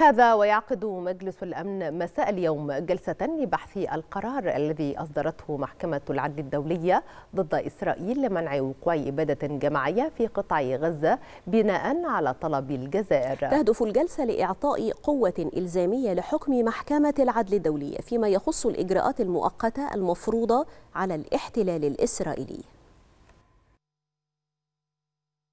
هذا ويعقد مجلس الأمن مساء اليوم جلسة لبحث القرار الذي أصدرته محكمة العدل الدولية ضد إسرائيل لمنع وقوع إبادة جماعية في قطاع غزة بناء على طلب الجزائر تهدف الجلسة لإعطاء قوة إلزامية لحكم محكمة العدل الدولية فيما يخص الإجراءات المؤقتة المفروضة على الاحتلال الإسرائيلي